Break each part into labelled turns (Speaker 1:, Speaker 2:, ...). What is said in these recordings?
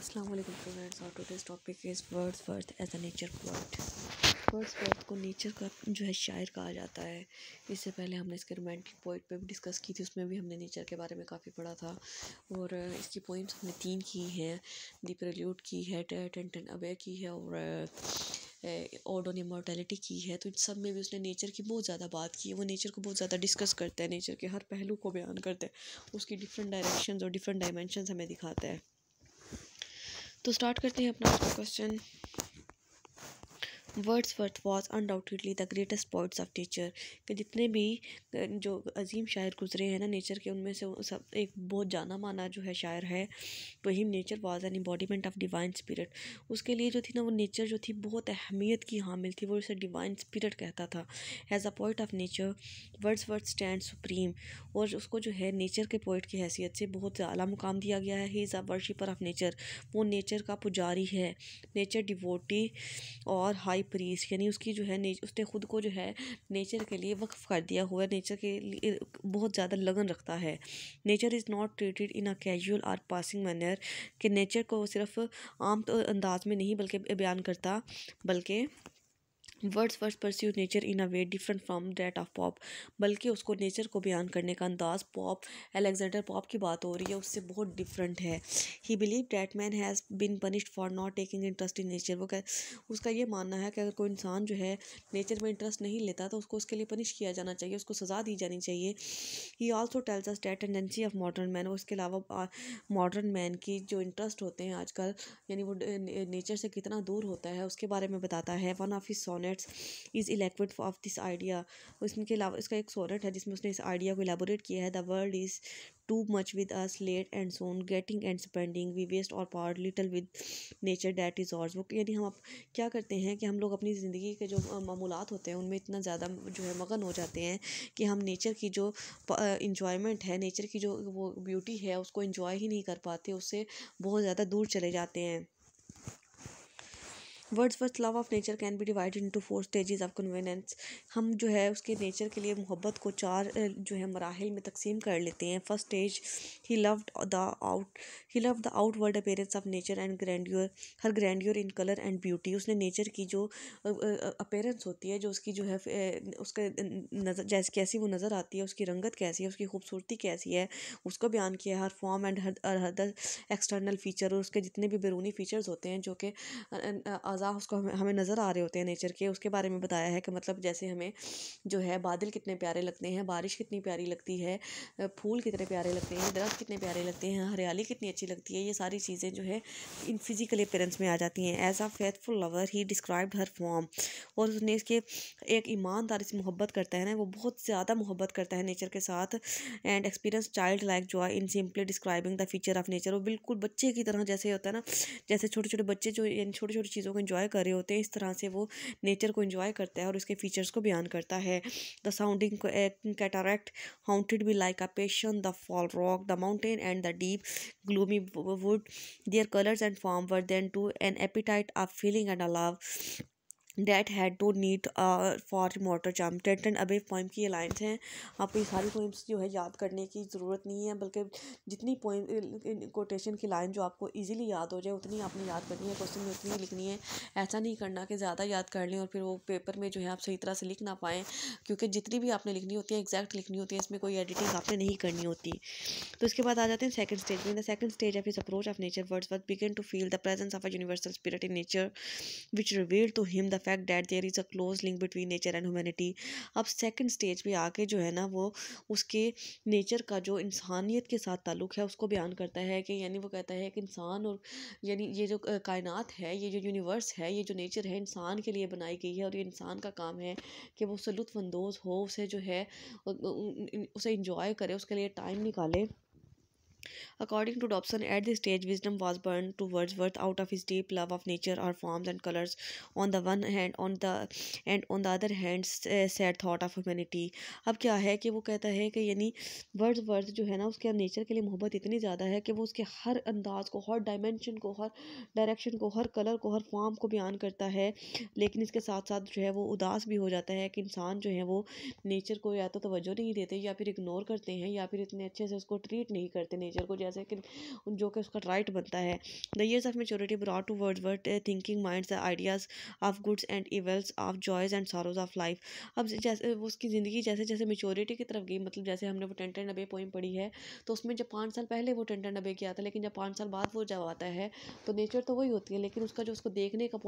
Speaker 1: Aslam friends और today's topic is worth as a nature poet worth को nature का जो है शायर कहा जाता है इससे पहले हमने इसके रोमांटिक पोइट पे भी डिस्कस की थी उसमें भी हमने नेचर के बारे में काफ़ी पढ़ा था और इसकी पोइम्स हमने तीन की हैं दी प्रल्यूट की है टेन टेन अवे की है और ऑडोन ऑन इमोर्टेलिटी की है तो इन सब में भी उसने नेचर की बहुत ज़्यादा बात की है वो नेचर को बहुत ज़्यादा डिस्कस करता है नेचर के हर पहलू को बयान करता है उसकी डिफरेंट डायरेक्शंस और डिफरेंट डायमेंशन हमें दिखाता है तो स्टार्ट करते हैं अपना question Wordsworth was undoubtedly the greatest poets of nature कि जितने भी जो अजीम शायर गुजरे हैं ना नेचर के उनमें से सब एक बहुत जाना माना जो है शायर है वही nature was an embodiment of divine spirit उसके लिए जो थी ना वो नेचर जो थी बहुत अहमियत की हामिल थी वो उसे डिवाइन स्पिरिट कहता था as a point of nature Wordsworth stand supreme और उसको जो है नेचर के पोइट की हैसियत से बहुत अला मुकाम दिया गया है he is a worshipper of nature वो नेचर का पुजारी है नेचर डिवोटी और हाई हाई प्रीस्ट यानी उसकी जो है उसने ख़ुद को जो है नेचर के लिए वक्फ़ कर दिया हुआ है नेचर के लिए बहुत ज़्यादा लगन रखता है nature is not treated in a casual or passing manner कि नेचर को सिर्फ आम तो अंदाज में नहीं बल्कि बयान करता बल्कि Words Words pursue nature in a way different from that of Pope बल्कि उसको नेचर को बयान करने का अंदाज पॉप एलेक्जेंडर पॉप की बात हो रही है उससे बहुत डिफरेंट है he believe that man has been punished for not taking interest in nature वो कह उसका ये मानना है कि अगर कोई इंसान जो है नेचर में इंटरेस्ट नहीं लेता तो उसको उसके लिए पनिश किया जाना चाहिए उसको सज़ा दी जानी चाहिए he also tells us that tendency of modern man उसके अलावा मॉडर्न मैन की जो इंटरेस्ट होते हैं आजकल यानी वो नेचर से कितना दूर होता है उसके बारे में बताता है one of he sonnet sonnets is elect of this idea इसके अलावा इसका एक सोनेट है जिसमें उसने इस आइडिया को एलाबोरेट किया है the world is too much with us late and soon getting and spending we waste our power little with nature that is ours वो यानी हम आप क्या करते हैं कि हम लोग अपनी ज़िंदगी के जो मामूलत होते हैं उनमें इतना ज़्यादा जो है मगन हो जाते हैं कि हम नेचर की जो इंजॉयमेंट है नेचर की जो वो ब्यूटी है उसको इंजॉय ही नहीं कर पाते उससे बहुत ज़्यादा दूर चले जाते हैं Wordsworth love of nature can be divided into four stages of convenience हम जो है उसके नेचर के लिए मोहब्बत को चार जो है मराहल में तकसीम कर लेते हैं first stage he love the out he love the outward appearance of nature and grandeur her grandeur in colour and beauty उसने नेचर की जो अपेयरेंस होती है जो उसकी जो है उसके नज़र जैसे कैसी वो नज़र आती है उसकी रंगत कैसी है उसकी खूबसूरती कैसी है उसको बयान किया है her form and her her external feature और उसके जितने भी बैरूनी फीचर्स होते हैं जो कि मज़ा उसको हमें हमें नज़र आ रहे होते हैं नेचर के उसके बारे में बताया है कि मतलब जैसे हमें जो है बादल कितने प्यारे लगते हैं बारिश कितनी प्यारी लगती है फूल कितने प्यारे लगते हैं दरख्त कितने प्यारे लगते हैं हरियाली कितनी अच्छी लगती है ये सारी चीज़ें जो है इन फिज़िकल अपेरेंस में आ जाती हैं as a faithful lover he describe her form और उसने इसके एक ईमानदारी से मोहब्बत करता है ना वो बहुत ज़्यादा मोहब्बत करता है नेचर के साथ एंड एक्सपीरियंस चाइल्ड लाइक जो है in simply describing the feature of nature वो बिल्कुल बच्चे की तरह जैसे होता है ना जैसे छोटे छोटे बच्चे जो इन छोटी छोटी चीज़ों को इन्जॉय कर रहे होते हैं इस तरह से वो नेचर को इन्जॉय करता है और उसके फीचर्स को बयान करता है the sounding cataract haunted be like a passion the fall rock the mountain and the deep gloomy wood their colours and form were then to an appetite a feeling and a love that had to need for motor charm Tintern Abbey poem की अलाइंस हैं आपको ये सारी poems जो है याद करने की ज़रूरत नहीं है बल्कि जितनी पोइम कोटेशन की लाइन जो आपको इजीली याद हो जाए उतनी आपने याद करनी है क्वेश्चन में उतनी लिखनी है ऐसा नहीं करना कि ज़्यादा याद कर लें और फिर वो पेपर में जो है आप सही तरह से लिख ना पाएँ क्योंकि जितनी भी आपने लिखनी होती है एग्जैक्ट लिखनी होती है इसमें कोई एडिटिंग आपने नहीं करनी होती तो इसके बाद आ जाते हैं सेकंड स्टेज में the second stage of his approach of nature Wordsworth begin to feel the presence of a universal spirit in nature which reveal to him the fact that there is a close link between nature and humanity अब second stage पे आके जो है ना वो उसके nature का जो इंसानियत के साथ ताल्लुक़ है उसको बयान करता है कि यानी वो कहता है कि इंसान और यानी ये जो कायनात है ये जो यूनिवर्स है ये जो नेचर है इंसान के लिए बनाई गई है और ये इंसान का काम है कि वो उससे लुफानंदोज़ हो उसे जो है उसे इंजॉय करे उसके लिए टाइम निकाले to to at at stage wisdom was born to Wordsworth out of his deep love of nature और forms and colours on the one hand on the and on the other hand sad thought of humanity. अब क्या है कि वो कहता है कि यानी वर्ड्स वर्थ जो है ना उसके नेचर के लिए मोहब्बत इतनी ज़्यादा है कि वो उसके हर अंदाज को हर डायमेंशन को हर डायरेक्शन को हर कलर को हर फॉर्म को बयान करता है लेकिन इसके साथ साथ जो है वो उदास भी हो जाता है कि इंसान जो है वो नेचर को या तो तवज्जो नहीं देते या फिर इग्नोर करते हैं या फिर इतने अच्छे से उसको ट्रीट नहीं करते नेचर फ्यूचर को जैसे कि जो कि उसका राइट बनता है the years of maturity brought to word word thinking mind ideas of goods and evils of joys and sorrows of life अब जैसे उसकी ज़िंदगी जैसे जैसे मेच्योरिटी की तरफ गई मतलब जैसे हमने वो टेंट एंड अबे पोइम पढ़ी है तो उसमें जब पाँच साल पहले वो टेंट एंड अबे किया था लेकिन जब पाँच साल बाद वो जब आता है तो नेचर तो वही होती है लेकिन उसका जो उसको देखने का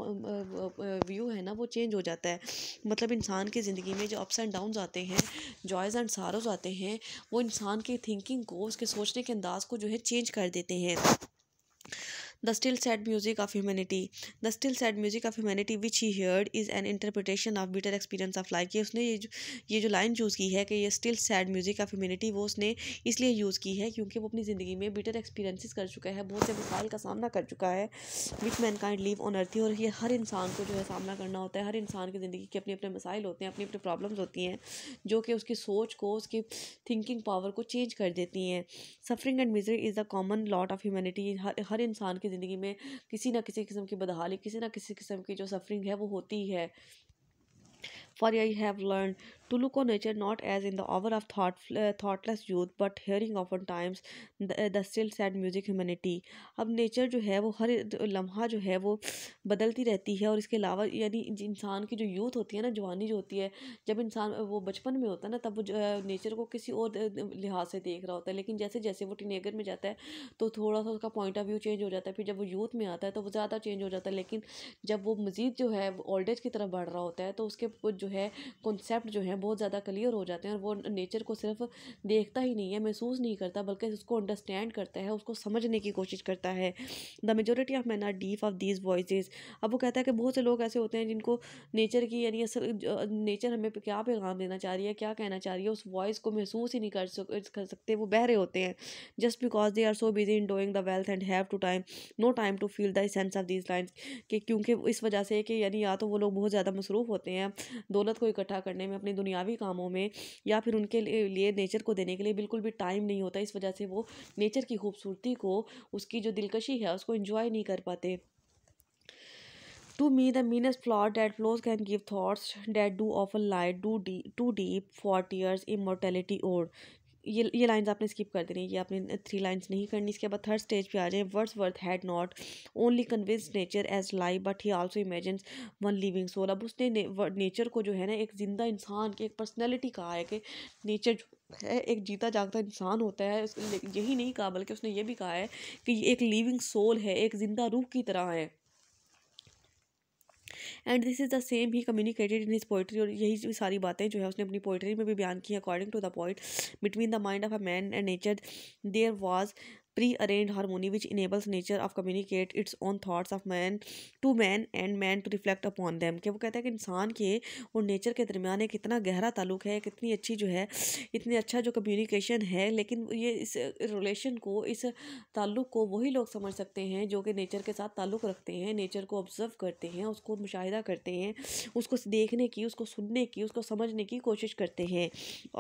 Speaker 1: व्यू है ना वो चेंज हो जाता है मतलब इंसान की ज़िंदगी में जो अप्स एंड डाउन आते हैं जॉयज़ एंड सारोज आते हैं वो इंसान की थिंकिंग को उसके सोचने के अंदाज को जो है चेंज कर देते हैं the still sad music of humanity the still sad music of humanity which he heard is an interpretation of bitter experience of life ये उसने ये जो ये जो लाइन चूज़ की है कि ये still sad music of humanity वो उसने इसलिए यूज़ की है क्योंकि वो अपनी ज़िंदगी में बिटर एक्सपीरियंसिस कर चुका है बहुत से मसाइल का सामना कर चुका है which mankind live on earth और ये हर इंसान को जो है सामना करना होता है हर इंसान की ज़िंदगी के अपने अपने मसाइल होते हैं अपनी अपनी प्रॉब्लम्स होती हैं जो कि उसकी सोच को उसकी थिंकिंग पावर को चेंज कर देती हैं suffering and misery is the common lot of humanity हर हर इंसान की ज़िंदगी में किसी ना किसी किस्म की बदहाली किसी ना किसी किस्म की जो सफरिंग है वो होती ही है For I have learned to look on nature not as in the hour of thought, uh, thoughtless youth, but hearing oftentimes the, uh, the still sad music humanity. अब नेचर जो है वो हर लम्हा जो है वो बदलती रहती है और इसके अलावा यानी इंसान की जो यूथ होती है ना जवानी जो होती है जब इंसान वो बचपन में होता है ना तब वो नेचर को किसी और लिहाज से देख रहा होता है लेकिन जैसे जैसे वो टीनेगर में जाता है तो थोड़ा सा उसका पॉइंट ऑफ व्यू चेंज हो जाता है फिर जब वो यूथ में आता है तो वो ज़्यादा चेंज हो जाता है लेकिन जब वो मज़ीद जो है ओल्ड एज की तरफ बढ़ रहा होता है तो उसके जो है कॉन्सेप्ट जो है बहुत ज़्यादा क्लियर हो जाते हैं और वो नेचर को सिर्फ देखता ही नहीं है महसूस नहीं करता बल्कि उसको अंडरस्टैंड करता है उसको समझने की कोशिश करता है the majority of man are deaf of these voice अब वो कहता है कि बहुत से लोग ऐसे होते हैं जिनको नेचर की यानी असल नेचर हमें क्या पैगाम देना चाह रही है क्या कहना चाह रही है उस वॉइस को महसूस ही नहीं कर सकते वो बहरे होते हैं just because they are so busy in doing the wealth and have to time no time to feel dense sense of these lines कि क्योंकि इस वजह से कि यानी या तो वो लोग बहुत ज़्यादा मसरूफ़ होते हैं दौलत को इकट्ठा करने में अपने दुनियावी कामों में या फिर उनके लिए नेचर को देने के लिए बिल्कुल भी टाइम नहीं होता इस वजह से वो नेचर की खूबसूरती को उसकी जो दिलकशी है उसको इंजॉय नहीं कर पाते to me the meanest flower that flows can give thoughts that do of a light do the too deep for tears immortality or ये ये लाइंस आपने स्किप कर देनी ये आपने थ्री लाइंस नहीं करनी इसके बाद थर्ड स्टेज पे आ जाए Wordsworth had not only convince nature as life but he also imagine one living soul अब उसने नेचर को जो है ना एक ज़िंदा इंसान की एक पर्सनैलिटी कहा है कि नेचर जो है एक जीता जागता इंसान होता है यही नहीं कहा बल्कि उसने ये भी कहा है कि ये एक लिविंग सोल है एक ज़िंदा रूह की तरह है and this is the same he communicated in his poetry और यही सारी बातें जो है उसने अपनी पोइट्री में भी बयान की according to the point between the mind of a man and nature there was pre arranged harmony which enables nature of communicate its own thoughts of man to man and man to reflect upon them कि वो कहता है कि इंसान के और nature के दरमियान एक इतना गहरा ताल्लुक है कितनी अच्छी जो है इतनी अच्छा जो कम्युनिकेशन है लेकिन ये इस रिलेशन को इस ताल्लुक को वही लोग समझ सकते हैं जो कि नेचर के साथ ताल्लुक़ रखते हैं नेचर को ऑब्ज़र्व करते हैं उसको मुशाहिदा करते हैं उसको देखने की उसको सुनने की उसको समझने की कोशिश करते हैं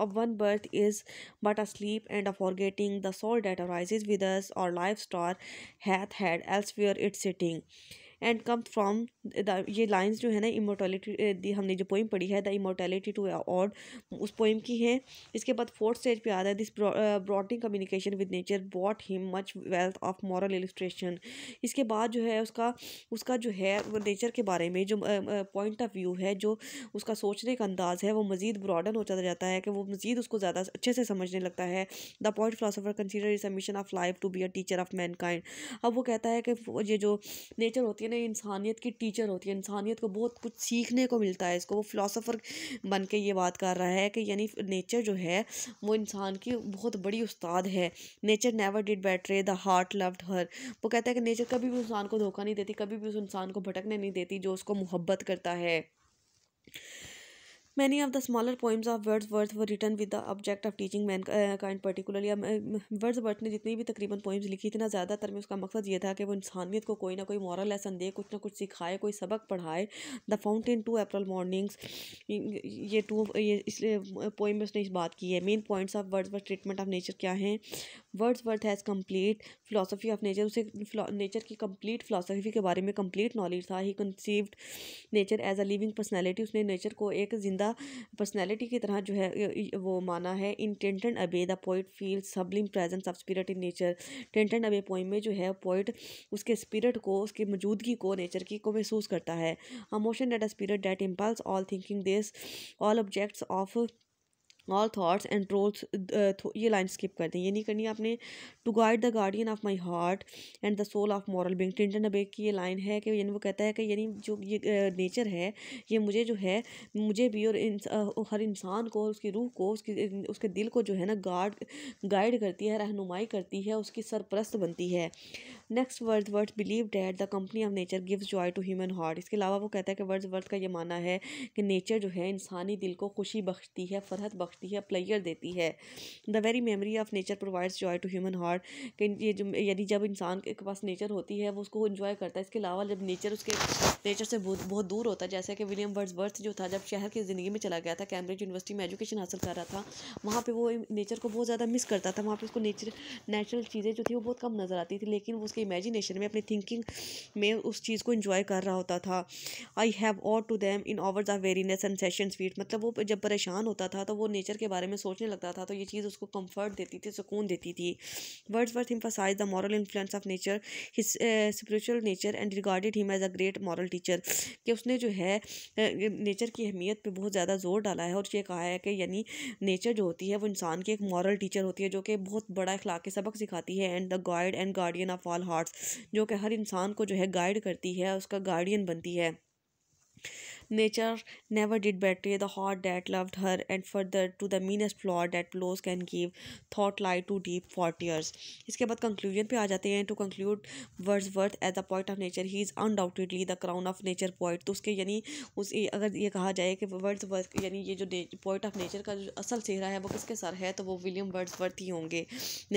Speaker 1: अब one birth is but a sleep and a forgetting the soul that arise with feathers or livestock hath had elsewhere its sitting and come from ये लाइन्स जो है ना दी हमने जो पोइम पढ़ी है द इमोटैलिटी टू ऑड उस पोइम की है इसके बाद फोर्थ स्टेज पे आता है this brooding communication with nature brought him much wealth of moral illustration इसके बाद जो है उसका उसका जो है नेचर के बारे में जो पॉइंट ऑफ व्यू है जो उसका सोचने का अंदाज़ है वो मज़ीद ब्रॉडन होता जाता है कि वो मज़ीद उसको ज़्यादा अच्छे से समझने लगता है the point philosopher consider his mission of life to be a teacher of mankind अब वो कहता है कि ये जो नेचर होती है ना इंसानियत की टीचर होती है इंसानियत को बहुत कुछ सीखने को मिलता है इसको वो फ़िलासफ़र बन के ये बात कर रहा है कि यानी नेचर जो है वो इंसान की बहुत बड़ी उस्ताद है nature never did betray the heart loved her वो कहता है कि नेचर कभी भी इंसान को धोखा नहीं देती कभी भी उस इंसान को भटकने नहीं देती जो उसको मुहब्बत करता है many of Many of the Wordsworth of with the object of teaching man of teaching mankind Wordsworth ने जितनी भी तकरीबन पोइम्स लिखी थी ना ज़्यादातर में उसका मकसद ये था कि वो इंसानियत को कोई ना कोई मॉरल लेसन दे कुछ ना कुछ सिखाए कोई सबक पढ़ाए the fountain two April mornings ये टू ये इसलिए पोइम में उसने इस बात की है main points of Wordsworth treatment of nature क्या हैं Wordsworth has complete philosophy of nature उसे नेचर की कम्प्लीट फिलासफी के बारे में कम्प्लीट नॉलेज था he conceived nature as a living personality उसने नेचर को एक ज़िंदा पर्सनैलिटी की तरह जो है वो माना है in Tintern Abbey the poet feel sublime presence of spirit in nature Tintern Abbey poem में जो है पोइट उसके स्पिरट को उसकी मौजूदगी को नेचर की को महसूस करता है a motion that a spirit that impels all thinking this all objects of all thoughts and rolls ये लाइन स्किप कर दें ये नहीं करनी आपने to guide the guardian of my heart and the soul of moral being Tintern Abbey की ये लाइन है कि यानी वो कहता है कि यानी जो ये नेचर है ये मुझे जो है मुझे भी और इंस, हर इंसान को उसकी रूह को उसकी उसके दिल को जो है ना गार्ड गाइड करती है रहनुमाई करती है उसकी सरप्रस्त बनती है next Wordsworth believe that the company of nature gives joy to human heart इसके अलावा वो कहता है कि वर्ड वर्थ का ये माना है कि नेचर जो है इंसानी दिल को खुशी बख्शती है फरहत बख्श बख्शती है प्लेयर देती है the very memory of nature provides joy to human heart कि ये जो यानी जब इंसान के पास नेचर होती है वो उसको इन्जॉय करता है इसके अलावा जब नेचर उसके नेचर से बहुत बहुत दूर होता है जैसे कि विलियम वर्ड्स वर्थ जो था जब शहर की ज़िंदगी में चला गया था कैम्ब्रिज यूनिवर्सिटी में एजुकेशन हासिल कर रहा था वहाँ पर वो नेचर को बहुत ज़्यादा मिस करता था वहाँ पर उसको नेचर नेचुरल चीज़ें जो थी वो बहुत कम नज़र आती थी लेकिन वो उसके इमेजिनेशन में अपनी थिंकिंग में उस चीज़ को इन्जॉय कर रहा होता था I have owed to them in hours or weariness and sensation sweet मतलब वो जब परेशान होता था तो वो नेचर के बारे में सोचने लगता था तो ये चीज़ उसको कंफर्ट देती थी सुकून देती थी Wordsworth emphasised the moral influence of nature his spiritual nature and regarded him as a great moral teacher कि उसने जो है नेचर की अहमियत पर बहुत ज़्यादा जोर डाला है और ये कहा है कि यानी नेचर जो होती है वो इंसान की एक मॉरल टीचर होती है जो कि बहुत बड़ा अखलाक सबक सिखाती है and the guide and guardian of all hearts जो कि हर इंसान को जो है गाइड करती है उसका गार्डियन बनती है nature never did betray the heart that loved her and further to the meanest flower that blows can give thought lie too deep for tears इसके बाद कंक्लूजन पे आ जाते हैं to conclude Wordsworth at the point of nature he is undoubtedly the crown of nature point तो उसके यानी उस अगर ये कहा जाए कि वर्ड्स वर्थ यानी ये जो पॉइंट ऑफ नेचर का जो असल चेहरा है वो किसके सर है तो वो विलियम वर्ड्स वर्थ ही होंगे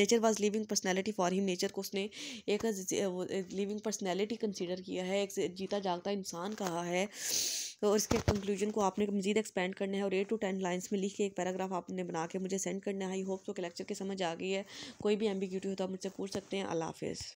Speaker 1: nature was living personality for him nature को उसने एक लिविंग पर्सनैलिटी कंसिडर किया है एक जीता जागता इंसान कहा है तो इसके कंक्लूजन को आपने मजीद एक्सपेंड करना है और एट टू टेन लाइन्स में लिख के एक पैराग्राफ आपने बना के मुझे सेंड करना है आई होप तो लेक्चर के समझ आ गई है कोई भी एम्बिग्यूटी हो तो आप मुझसे पूछ सकते हैं अल्लाह हाफ़